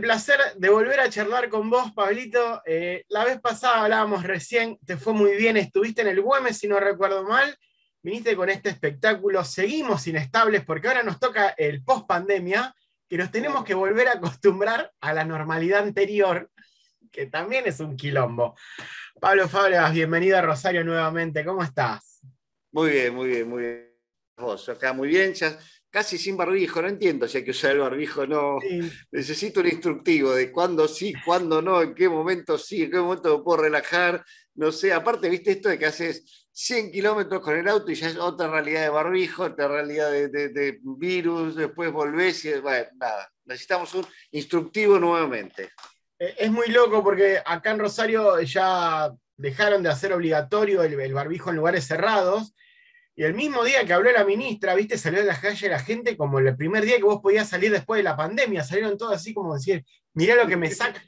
placer de volver a charlar con vos, Pablito. Eh, la vez pasada hablábamos recién, te fue muy bien, estuviste en el Güemes, si no recuerdo mal, viniste con este espectáculo, seguimos inestables porque ahora nos toca el post-pandemia, que nos tenemos que volver a acostumbrar a la normalidad anterior, que también es un quilombo. Pablo Fábregas, bienvenido a Rosario nuevamente, ¿cómo estás? Muy bien, muy bien, muy bien. Vos acá muy bien, ya casi sin barbijo, no entiendo si hay que usar el barbijo no. Necesito un instructivo de cuándo sí, cuándo no, en qué momento sí, en qué momento me puedo relajar, no sé. Aparte, viste esto de que haces 100 kilómetros con el auto y ya es otra realidad de barbijo, otra realidad de, virus, después volvés y bueno, nada. Necesitamos un instructivo nuevamente. E, es muy loco porque acá en Rosario ya dejaron de hacer obligatorio el barbijo en lugares cerrados y el mismo día que habló la ministra, viste, salió de la calle la gente como el primer día que vos podías salir después de la pandemia, salieron todos así como decir, mirá lo que me saca.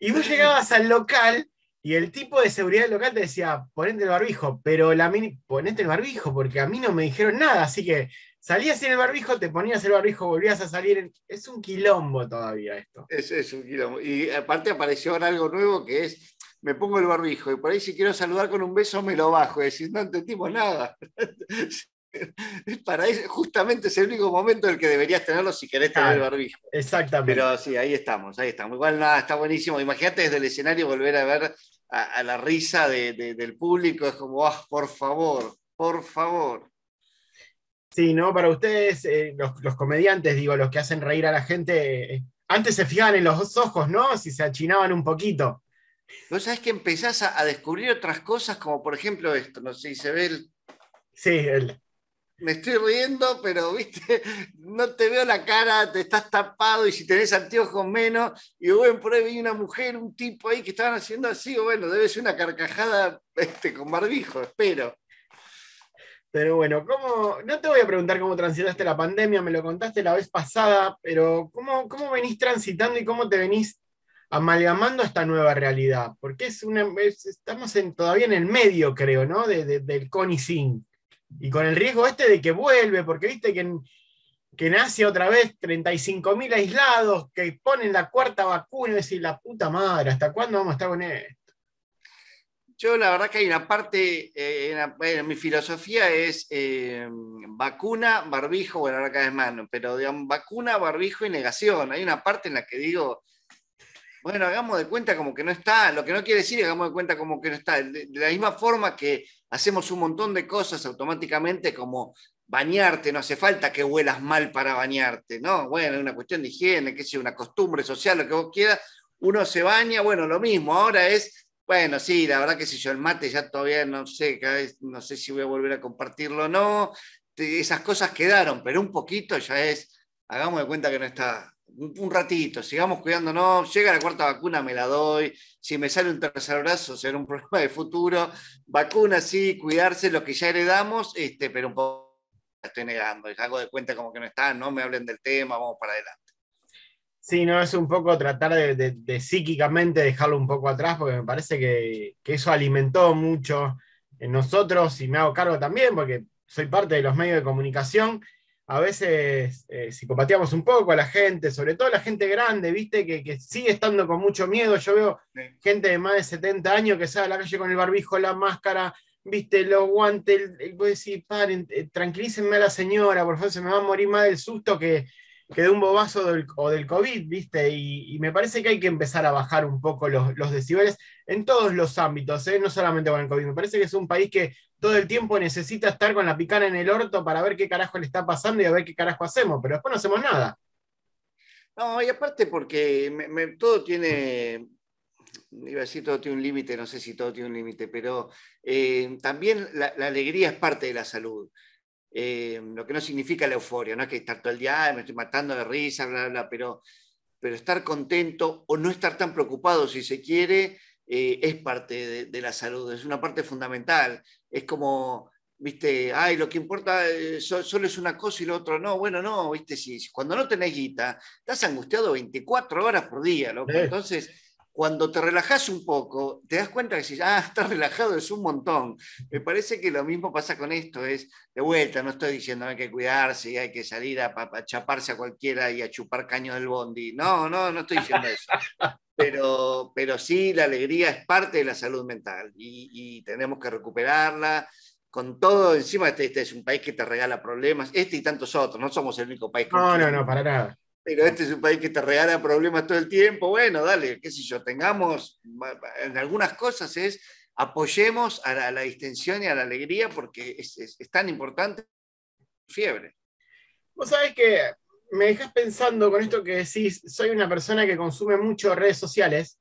Y vos llegabas al local y el tipo de seguridad local te decía, ponete el barbijo, pero la ponete el barbijo, porque a mí no me dijeron nada, así que salías sin el barbijo, te ponías el barbijo, volvías a salir. Es un quilombo todavía esto. Es, es un quilombo. Y aparte apareció ahora algo nuevo que es me pongo el barbijo y por ahí si quiero saludar con un beso me lo bajo es decir, no entendimos nada. Para eso, justamente es el único momento en el que deberías tenerlo si querés tener el barbijo. Exactamente. Pero sí, ahí estamos, ahí estamos. Igual nada, está buenísimo. Imagínate desde el escenario volver a ver a, la risa del público, es como, ah, por favor, por favor. Sí, ¿no? Para ustedes, eh, los, comediantes, digo, los que hacen reír a la gente, eh, antes se fijaban en los ojos, ¿no? Si se achinaban un poquito. Vos sabés que empezás a, descubrir otras cosas, como por ejemplo esto, no sé si se ve Sí, Me estoy riendo, pero viste, no te veo la cara, te estás tapado y si tenés anteojos menos, y bueno, por ahí vi una mujer, un tipo ahí que estaban haciendo así, o bueno, debe ser una carcajada este, con barbijo, espero. Pero bueno, ¿cómo, no te voy a preguntar cómo transitaste la pandemia, me lo contaste la vez pasada, pero ¿cómo, cómo venís transitando y cómo te venís amalgamando esta nueva realidad, porque es una, estamos en, todavía en el medio, creo, ¿no? De, del Y con el riesgo este de que vuelve, porque viste que nace que otra vez 35.000 aislados, que ponen la cuarta vacuna y decir la puta madre, ¿hasta cuándo vamos a estar con esto? Yo la verdad que hay una parte, eh, mi filosofía es eh, vacuna, barbijo, bueno, ahora cada vez más, pero vacuna, barbijo y negación. Hay una parte en la que digo, bueno, hagamos de cuenta como que no está, lo que no quiere decir, hagamos de cuenta como que no está. De, la misma forma que hacemos un montón de cosas automáticamente, como bañarte, no hace falta que huelas mal para bañarte, ¿no? Bueno, es una cuestión de higiene, que es una costumbre social, lo que vos quieras, uno se baña, bueno, lo mismo, ahora es, bueno, sí, la verdad que si yo el mate ya todavía no sé, cada vez no sé si voy a volver a compartirlo o no, esas cosas quedaron, pero un poquito ya es, hagamos de cuenta que no está, un ratito, sigamos cuidándonos, llega la cuarta vacuna, me la doy, si me sale un tercer brazo será un problema de futuro, vacuna sí, cuidarse lo que ya heredamos, este, pero un poco la estoy negando, hago de cuenta como que no está, no me hablen del tema, vamos para adelante. Sí, no, es un poco tratar de, psíquicamente dejarlo un poco atrás, porque me parece que, que eso alimentó mucho en nosotros y me hago cargo también, porque soy parte de los medios de comunicación a veces eh, si psicopateamos un poco a la gente, sobre todo la gente grande, ¿viste? Que, sigue estando con mucho miedo. Yo veo gente de más de 70 años que sale a la calle con el barbijo, la máscara, ¿viste? Los guantes. El, el, padre, decís, eh, tranquilícenme a la señora, por favor, se me va a morir más del susto que, que un bobazo del, o del COVID, ¿viste? Y, me parece que hay que empezar a bajar un poco los, los decibeles en todos los ámbitos, ¿eh? no solamente con el COVID. Me parece que es un país que todo el tiempo necesita estar con la picana en el orto para ver qué carajo le está pasando y a ver qué carajo hacemos, pero después no hacemos nada. No, y aparte porque todo tiene, iba a decir todo tiene un límite, no sé si todo tiene un límite, pero eh, también la, alegría es parte de la salud. Eh, lo que no significa la euforia, no es que estar todo el día, me estoy matando de risa, bla, bla, pero, pero estar contento o no estar tan preocupado si se quiere eh, es parte de, la salud, es una parte fundamental. Es como, viste, ay, lo que importa eh, solo es una cosa y lo otro no. Bueno, no, viste, si, cuando no tenés guita, estás angustiado 24 horas por día, loco. Entonces cuando te relajas un poco, te das cuenta que si ah, estás relajado es un montón. Me parece que lo mismo pasa con esto, es de vuelta, no estoy diciendo que hay que cuidarse y hay que salir a, chaparse a cualquiera y a chupar caños del bondi. No, no, no estoy diciendo eso. Pero, pero sí, la alegría es parte de la salud mental y, tenemos que recuperarla con todo encima, este, este, es un país que te regala problemas, este y tantos otros, no somos el único país. no, no, no, para nada pero este es un país que te regala problemas todo el tiempo. Bueno, dale, qué sé yo, tengamos, en algunas cosas es, apoyemos a la, distensión y a la alegría porque es, tan importante fiebre. Vos sabés que me dejas pensando con esto que decís, soy una persona que consume mucho redes sociales,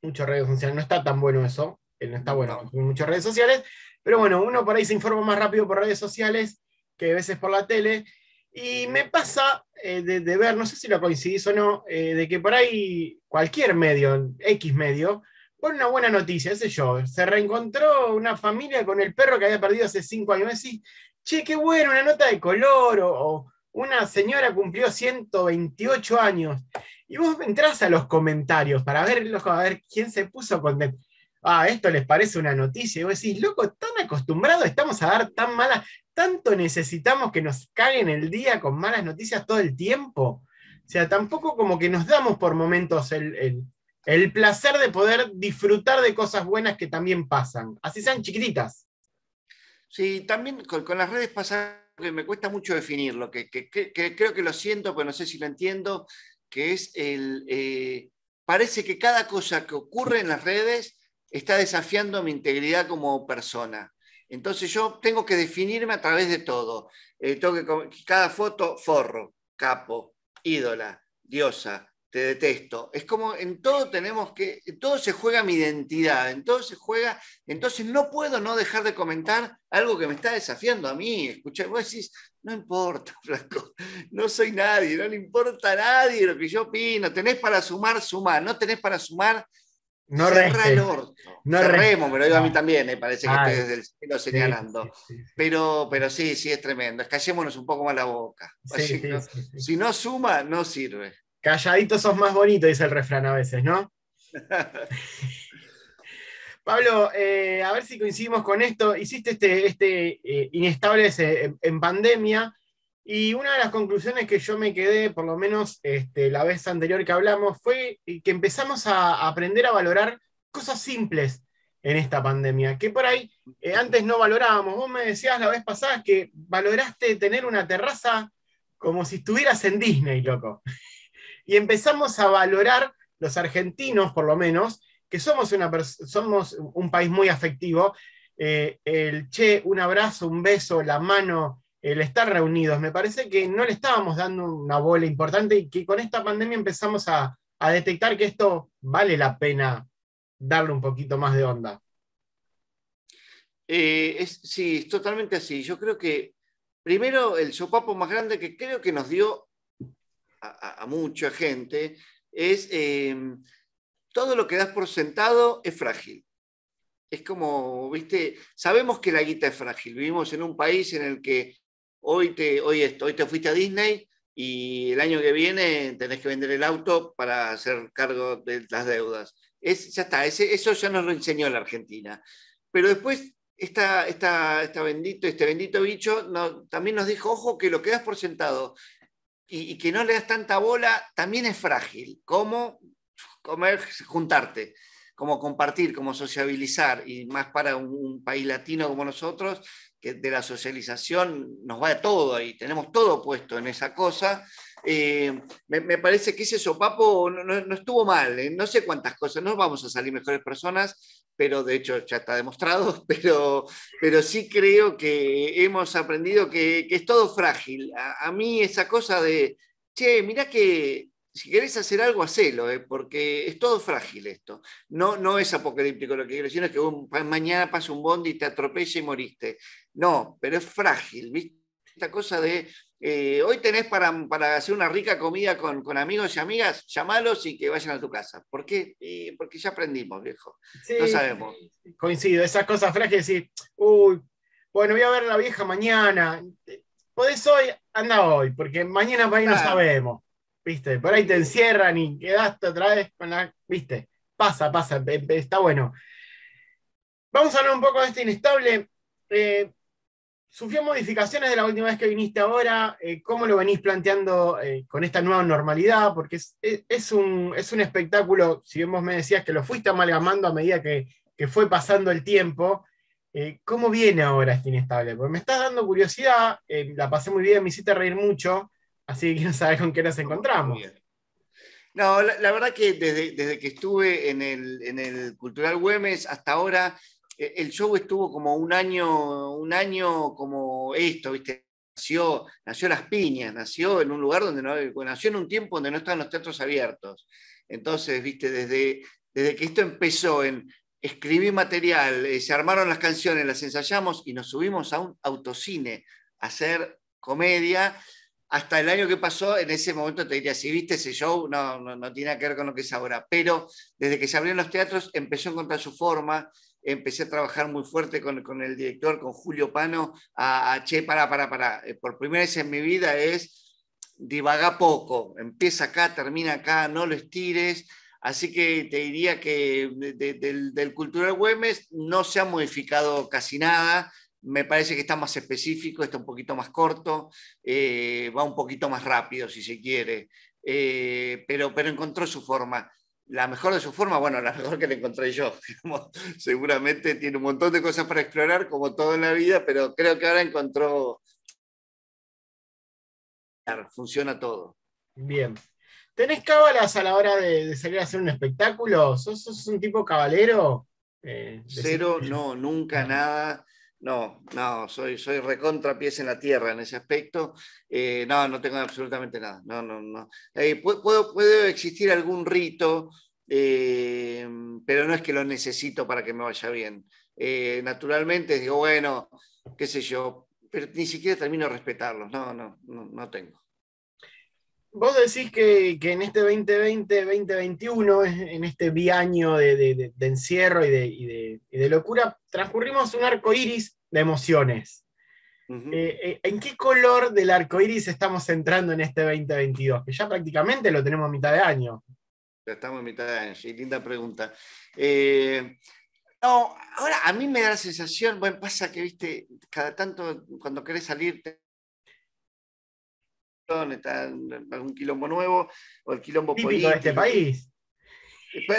mucho redes sociales, no está tan bueno eso, eh, no está bueno consumir muchas redes sociales, pero bueno, uno por ahí se informa más rápido por redes sociales que a veces por la tele, y me pasa eh, de, ver, no sé si lo coincidís o no, eh, de que por ahí cualquier medio, X medio, pone una buena noticia, ese yo, se reencontró una familia con el perro que había perdido hace cinco años, y decís, che, qué bueno, una nota de color, o, una señora cumplió 128 años, y vos entrás a los comentarios para ver, a ver quién se puso con ah, esto les parece una noticia. Y vos decís, loco, tan acostumbrados estamos a dar tan malas, tanto necesitamos que nos caguen el día con malas noticias todo el tiempo. O sea, tampoco como que nos damos por momentos el, placer de poder disfrutar de cosas buenas que también pasan, así sean chiquititas. Sí, también con, las redes pasa que me cuesta mucho definirlo, que, que, creo que lo siento, pero no sé si lo entiendo, que es el... Eh, parece que cada cosa que ocurre en las redes está desafiando mi integridad como persona. Entonces yo tengo que definirme a través de todo. Eh, cada foto, forro, capo, ídola, diosa, te detesto. Es como en todo tenemos que, todo se juega mi identidad, en todo se juega, entonces no puedo no dejar de comentar algo que me está desafiando a mí. Escuché, vos decís, no importa, Franco, no soy nadie, no le importa a nadie lo que yo opino, tenés para sumar, sumar, no tenés para sumar, no Cerra el orto. me lo digo a mí ah. también, me parece que ah, estoy desde el cielo señalando. pero, pero sí, sí, es tremendo. Callémonos un poco más la boca. Si no suma, no sirve. Calladito sos más bonito, dice el refrán a veces, ¿no? Pablo, eh, a ver si coincidimos con esto. Hiciste este, este eh, en pandemia. Y una de las conclusiones que yo me quedé, por lo menos este, la vez anterior que hablamos, fue que empezamos a aprender a valorar cosas simples en esta pandemia, que por ahí eh, antes no valorábamos. Vos me decías la vez pasada que valoraste tener una terraza como si estuvieras en Disney, loco. Y empezamos a valorar los argentinos, por lo menos, que somos, una somos un país muy afectivo. Eh, el che, un abrazo, un beso, la mano, el estar reunidos. Me parece que no le estábamos dando una bola importante y que con esta pandemia empezamos a, detectar que esto vale la pena darle un poquito más de onda. Eh, es, sí, es totalmente así. Yo creo que primero el sopapo más grande que creo que nos dio a, mucha gente es em, todo lo que das por sentado es frágil. Es como, viste, sabemos que la guita es frágil. Vivimos en un país en el que hoy te, hoy, te fuiste a Disney y el año que viene tenés que vender el auto para hacer cargo de las deudas. Es, ya está, eso ya nos lo enseñó la Argentina. Pero después, esta, bendito, este bendito bicho también nos dijo, ojo, que lo que das por sentado y, que no le das tanta bola, también es frágil. Como comer, juntarte, como compartir, como sociabilizar, y más para un país latino como nosotros, que de la socialización nos va todo y tenemos todo puesto en esa cosa. Eh, me, parece que ese sopapo no, no, estuvo mal, ¿eh? no sé cuántas cosas, no vamos a salir mejores personas, pero de hecho ya está demostrado, pero, pero sí creo que hemos aprendido que, es todo frágil. A, mí esa cosa de, che, mira que si querés hacer algo, hacelo, eh, porque es todo frágil esto. No, no es apocalíptico lo que quiero decir, es que mañana pasa un bondi y te atropella y moriste. No, pero es frágil, Esta cosa de eh, hoy tenés para, hacer una rica comida con, amigos y amigas, llamalos y que vayan a tu casa. ¿Por qué? porque ya aprendimos, viejo. no sabemos. Coincido, esas cosas frágiles, uy, bueno, voy a ver a la vieja mañana. Podés hoy, anda hoy, porque mañana no sabemos. ¿viste? Por ahí te encierran y quedaste otra vez con la. ¿viste? Pasa, pasa, está bueno. Vamos a hablar un poco de este inestable. Eh, ¿Sufrió modificaciones de la última vez que viniste ahora? Eh, ¿Cómo lo venís planteando eh, con esta nueva normalidad? Porque es, un, espectáculo, si vos me decías que lo fuiste amalgamando a medida que, que fue pasando el tiempo, ¿cómo viene ahora este inestable? Porque me estás dando curiosidad, la pasé muy bien, me hiciste reír mucho, Así que no sabes con qué nos encontramos. No, la, verdad que desde, que estuve en el, Cultural Güemes hasta ahora, e, el show estuvo como un año, un año como esto, ¿viste? Nació, nació Las Piñas, nació en un lugar donde no, nació en un tiempo donde no estaban los teatros abiertos. Entonces, viste, desde, desde que esto empezó en escribí material, eh, se armaron las canciones, las ensayamos y nos subimos a un autocine a hacer comedia hasta el año que pasó, en ese momento te diría, si viste ese show, no, no, no tiene que ver con lo que es ahora. Pero desde que se abrieron los teatros, empezó a encontrar su forma, empecé a trabajar muy fuerte con, el director, con Julio Pano, a, che, para, para, para. Eh, por primera vez en mi vida es divaga poco, empieza acá, termina acá, no lo estires. Así que te diría que del, del, Cultural Güemes no se ha modificado casi nada, me parece que está más específico, está un poquito más corto, eh, va un poquito más rápido si se quiere, eh, pero, pero encontró su forma. La mejor de su forma, bueno, la mejor que le encontré yo. Seguramente tiene un montón de cosas para explorar, como todo en la vida, pero creo que ahora encontró... Funciona todo. Bien. ¿Tenés cábalas a la hora de, salir a hacer un espectáculo? ¿Sos, un tipo cabalero? Eh, Cero, no, nunca nada. No, no, soy, soy recontra en la tierra en ese aspecto. Eh, no, no tengo absolutamente nada. No, no, no. Eh, puedo, existir algún rito, eh, pero no es que lo necesito para que me vaya bien. naturalmente digo, bueno, qué sé yo, pero ni siquiera termino de respetarlos. no, no, no tengo vos decís que, en este 2020, 2021, en este biaño de, de, encierro y de, locura, transcurrimos un arco iris de emociones. Eh, eh, ¿En qué color del arco iris estamos entrando en este 2022? Que ya prácticamente lo tenemos a mitad de año. Ya estamos a mitad de año, sí, linda pregunta. Eh, no, ahora a mí me da la sensación, bueno, pasa que, viste, cada tanto cuando querés salir está algún quilombo nuevo, o el quilombo típico político. de este país.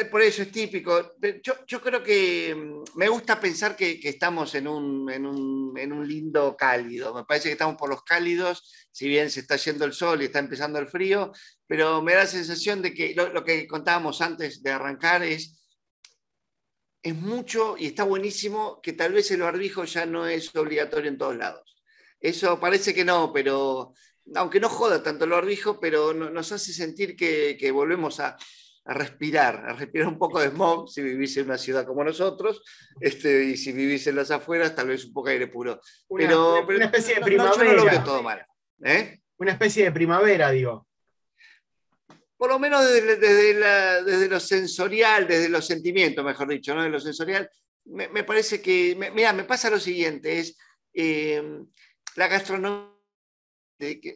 Por eso es típico. Yo, yo creo que mm, me gusta pensar que, estamos en un, en, un, en un, lindo cálido. Me parece que estamos por los cálidos, si bien se está yendo el sol y está empezando el frío, pero me da la sensación de que lo, lo que contábamos antes de arrancar es es mucho y está buenísimo que tal vez el barbijo ya no es obligatorio en todos lados. Eso parece que no, pero aunque no joda tanto el barbijo, pero nos hace sentir que, volvemos a, respirar, a respirar un poco de smog si vivís en una ciudad como nosotros, este, y si vivís en las afueras, tal vez un poco de aire puro. pero, una especie de primavera. No, yo lo veo todo mal. ¿eh? Una especie de primavera, digo. Por lo menos desde, desde, lo sensorial, desde los sentimientos, mejor dicho, ¿no? De lo sensorial, me, parece que, mira, me pasa lo siguiente, es eh, la gastronomía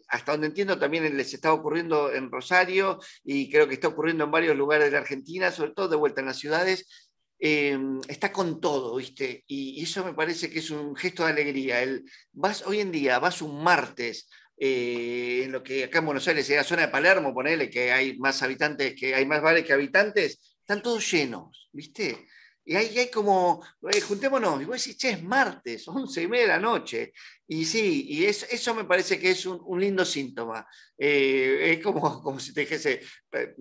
hasta donde entiendo también les está ocurriendo en Rosario y creo que está ocurriendo en varios lugares de la Argentina, sobre todo de vuelta en las ciudades, eh, está con todo, ¿viste? Y, eso me parece que es un gesto de alegría. El, vas, hoy en día vas un martes. Eh, en lo que acá en Buenos Aires la zona de Palermo, ponele que hay más habitantes, que hay más bares que habitantes, están todos llenos, ¿viste? Y ahí hay como, eh, juntémonos, y vos decís, che, es martes, once y media de la noche. Y sí, y eso me parece que es un, lindo síntoma. Eh, es como, como si te dijese, eh,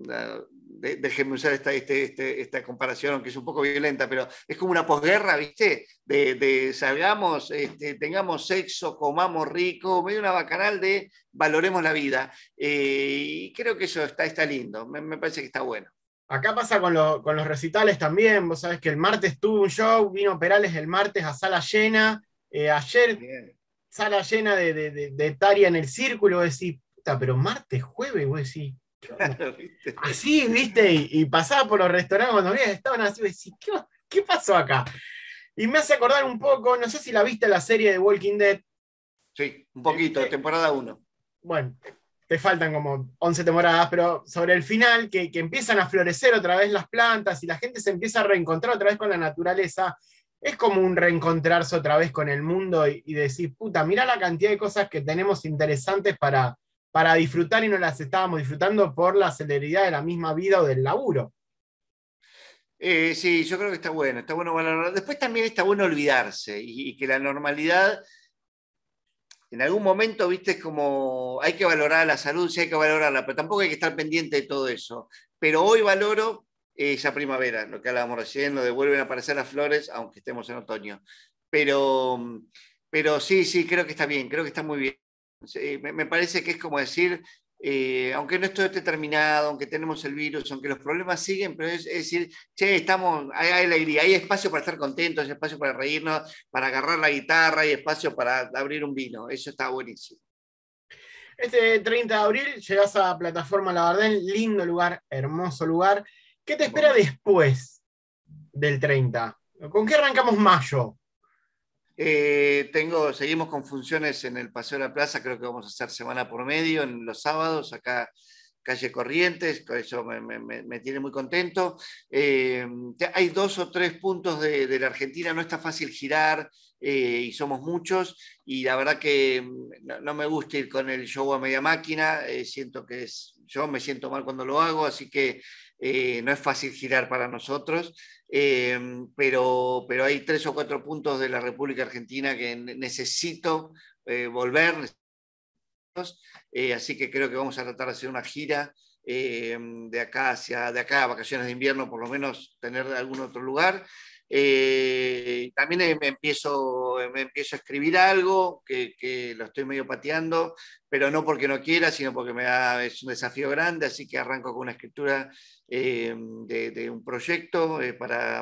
déjeme usar esta, este, este, esta comparación, aunque es un poco violenta, pero es como una posguerra, ¿viste? De, salgamos, este, tengamos sexo, comamos rico, medio una bacanal de valoremos la vida. y creo que eso está, está lindo, me parece que está bueno. Acá pasa con, los recitales también, vos sabés que el martes tuvo un show, vino Perales el martes a sala llena, eh, ayer sala llena de, de, de, en el círculo, vos decís, puta, pero martes, jueves, vos decís, así, viste, y, pasaba por los restaurantes cuando veías, estaban así, vos decís, ¿qué, pasó acá? Y me hace acordar un poco, no sé si la viste la serie de Walking Dead. Sí, un poquito, eh, temporada 1. Bueno, le faltan como 11 temporadas, pero sobre el final, que, empiezan a florecer otra vez las plantas y la gente se empieza a reencontrar otra vez con la naturaleza, es como un reencontrarse otra vez con el mundo y, decir, puta, mira la cantidad de cosas que tenemos interesantes para, para disfrutar y no las estábamos disfrutando por la celeridad de la misma vida o del laburo. Eh, sí, yo creo que está bueno, está bueno Después también está bueno olvidarse y que la normalidad en algún momento, viste, como hay que valorar la salud, sí hay que valorarla, pero tampoco hay que estar pendiente de todo eso. Pero hoy valoro esa primavera, lo que hablábamos recién, lo de vuelven a aparecer las flores, aunque estemos en otoño. Pero, pero sí, sí, creo que está bien, creo que está muy bien. me, parece que es como decir, eh, aunque no esté terminado aunque tenemos el virus, aunque los problemas siguen, pero es, decir, che, estamos, hay, alegría, hay espacio para estar contentos, hay espacio para reírnos, para agarrar la guitarra, hay espacio para abrir un vino, eso está buenísimo. Este 30 de abril llegas a Plataforma Labardén, lindo lugar, hermoso lugar. ¿Qué te espera después del 30? ¿Con qué arrancamos mayo? Eh, tengo, seguimos con funciones en el Paseo de la Plaza, creo que vamos a hacer semana por medio, en los sábados, acá calle Corrientes, eso me, tiene muy contento. Eh, hay dos o tres puntos de, la Argentina, no está fácil girar eh, y somos muchos y la verdad que mm, no, me gusta ir con el show a media máquina, siento que es, yo me siento mal cuando lo hago, así que eh, no es fácil girar para nosotros, em, pero, hay tres o cuatro puntos de la República Argentina que necesito eh, volver. Eh, así que creo que vamos a tratar de hacer una gira em, de acá hacia de acá a vacaciones de invierno, por lo menos tener algún otro lugar. Eh, también me em, empiezo, em, empiezo a escribir algo que, lo estoy medio pateando, pero no porque no quiera, sino porque me da, es un desafío grande, así que arranco con una escritura em, de, un proyecto eh, para,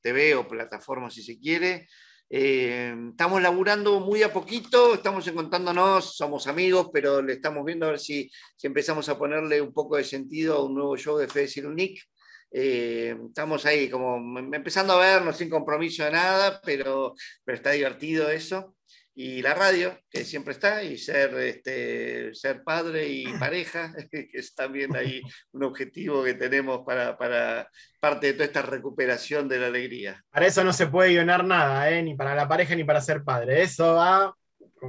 TV o plataforma si se quiere. estamos laburando muy a poquito, estamos encontrándonos, somos amigos, pero le estamos viendo a ver si, si empezamos a ponerle un poco de sentido a un nuevo show de Fede Nick eh, estamos ahí como em, em, empezando a vernos sin compromiso de nada, pero, pero está divertido eso. Y la radio, que siempre está, y ser, este, ser padre y pareja, que es también ahí un objetivo que tenemos para, para parte de toda esta recuperación de la alegría. Para eso no se puede guionar nada, ¿eh? ni para la pareja ni para ser padre. Eso va...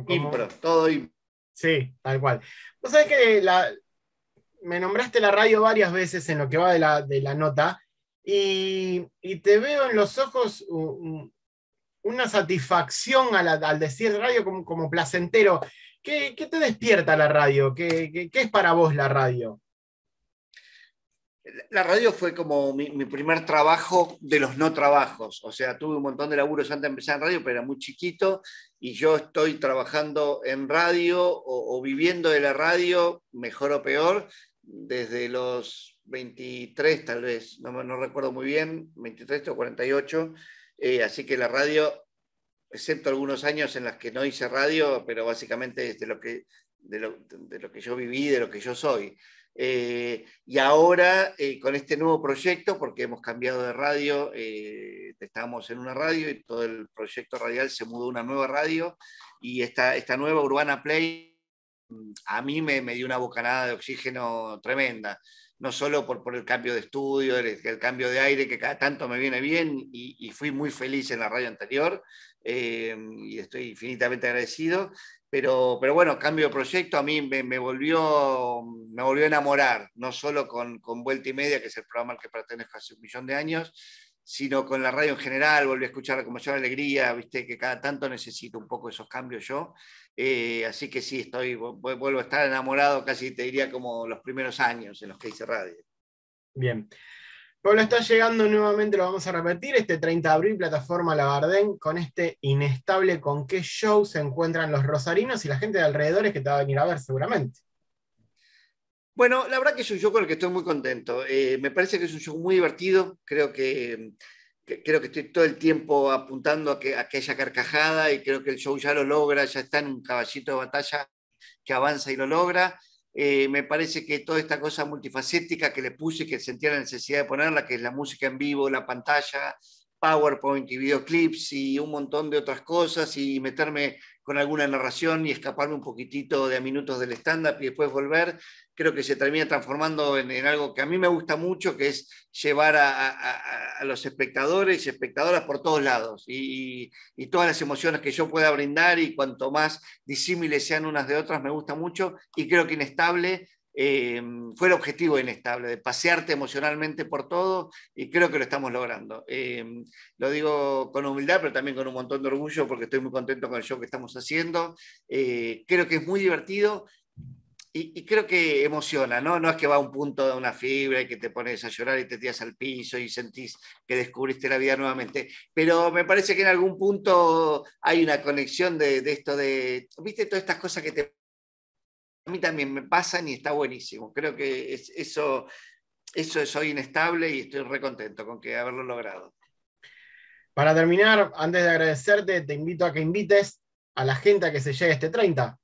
Impro, todo impro. Sí, tal cual. Vos sabés que la, me nombraste la radio varias veces en lo que va de la, nota y, te veo en los ojos una satisfacción al, al decir radio como, placentero. ¿Qué, te despierta la radio? ¿Qué, es para vos la radio? La radio fue como mi, primer trabajo de los no trabajos. O sea, tuve un montón de laburos antes de empezar en radio, pero era muy chiquito. Y yo estoy trabajando en radio o, o viviendo de la radio, mejor o peor, desde los 23 tal vez, no, no recuerdo muy bien, 23 o 48, eh, así que la radio, excepto algunos años en los que no hice radio, pero básicamente es de lo que, de lo, que yo viví, de lo que yo soy. Eh, y ahora eh, con este nuevo proyecto, porque hemos cambiado de radio, estábamos en una radio y todo el proyecto radial se mudó a una nueva radio y esta, esta nueva Urbana Play a mí me, me, dio una bocanada de oxígeno tremenda, no solo por, el cambio de estudio, el, cambio de aire que cada tanto me viene bien y, fui muy feliz en la radio anterior eh, y estoy infinitamente agradecido, pero, pero bueno, cambio de proyecto a mí me, volvió, me volvió a enamorar, no solo con, con Vuelta y Media, que es el programa al que pertenezco hace un millón de años, sino con la radio en general, volví a escuchar con mayor alegría, viste que cada tanto necesito un poco esos cambios yo, eh, así que sí, estoy, vuelvo a estar enamorado casi te diría como los primeros años en los que hice radio. Bien. Pablo está llegando nuevamente, lo vamos a repetir, este 30 de abril, plataforma Labardén, con este inestable con qué show se encuentran los rosarinos y la gente de alrededores que te va a venir a ver seguramente. Bueno, la verdad que es un show con el que estoy muy contento. Eh, me parece que es un show muy divertido. Creo que, creo que estoy todo el tiempo apuntando a, que, a carcajada y creo que el show ya lo logra, ya está en un caballito de batalla que avanza y lo logra. Eh, me parece que toda esta cosa multifacética que le puse, que sentía la necesidad de ponerla, que es la música en vivo, la pantalla, PowerPoint y videoclips y un montón de otras cosas y meterme con alguna narración y escaparme un poquitito de a minutos del stand-up y después volver, creo que se termina transformando en, algo que a mí me gusta mucho, que es llevar a, los espectadores y espectadoras por todos lados y, y, todas las emociones que yo pueda brindar y cuanto más disímiles sean unas de otras, me gusta mucho y creo que Inestable eh, fue el objetivo Inestable, de pasearte emocionalmente por todo y creo que lo estamos logrando. Eh, lo digo con humildad, pero también con un montón de orgullo porque estoy muy contento con el show que estamos haciendo. Eh, creo que es muy divertido. Y, creo que emociona, ¿no? No es que va a un punto de una fibra y que te pones a llorar y te tiras al piso y sentís que descubriste la vida nuevamente. Pero me parece que en algún punto hay una conexión de, de esto de, viste, todas estas cosas que te a mí también me pasan y está buenísimo. Creo que eso, eso es hoy inestable y estoy recontento con que haberlo logrado. Para terminar, antes de agradecerte, te invito a que invites a la gente a que se llegue este 30.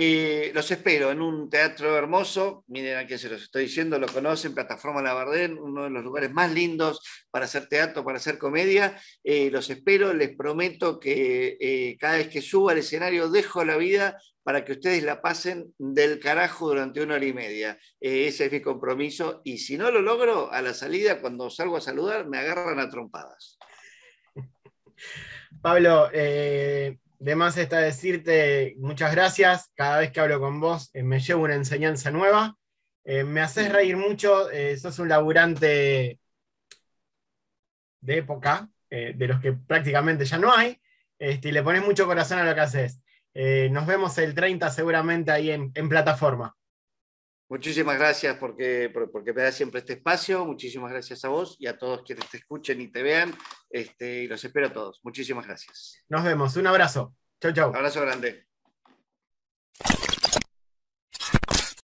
Eh, los espero en un teatro hermoso. Miren a qué se los estoy diciendo, lo conocen, Plataforma Labardén, uno de los lugares más lindos para hacer teatro, para hacer comedia. Eh, los espero, les prometo que eh, cada vez que suba al escenario dejo la vida para que ustedes la pasen del carajo durante una hora y media. ese es mi compromiso y si no lo logro, a la salida, cuando salgo a saludar, me agarran a trompadas. Pablo, de más está decirte muchas gracias. Cada vez que hablo con vos eh, me llevo una enseñanza nueva. Eh, me haces reír mucho. Eh, sos un laburante de época, de los que prácticamente ya no hay. Este, y le pones mucho corazón a lo que haces. nos vemos el 30 seguramente ahí en plataforma. Muchísimas gracias porque, porque me da siempre este espacio. Muchísimas gracias a vos y a todos quienes te escuchen y te vean. Este, y los espero a todos. Muchísimas gracias. Nos vemos. Un abrazo. Chau, chau. Abrazo grande.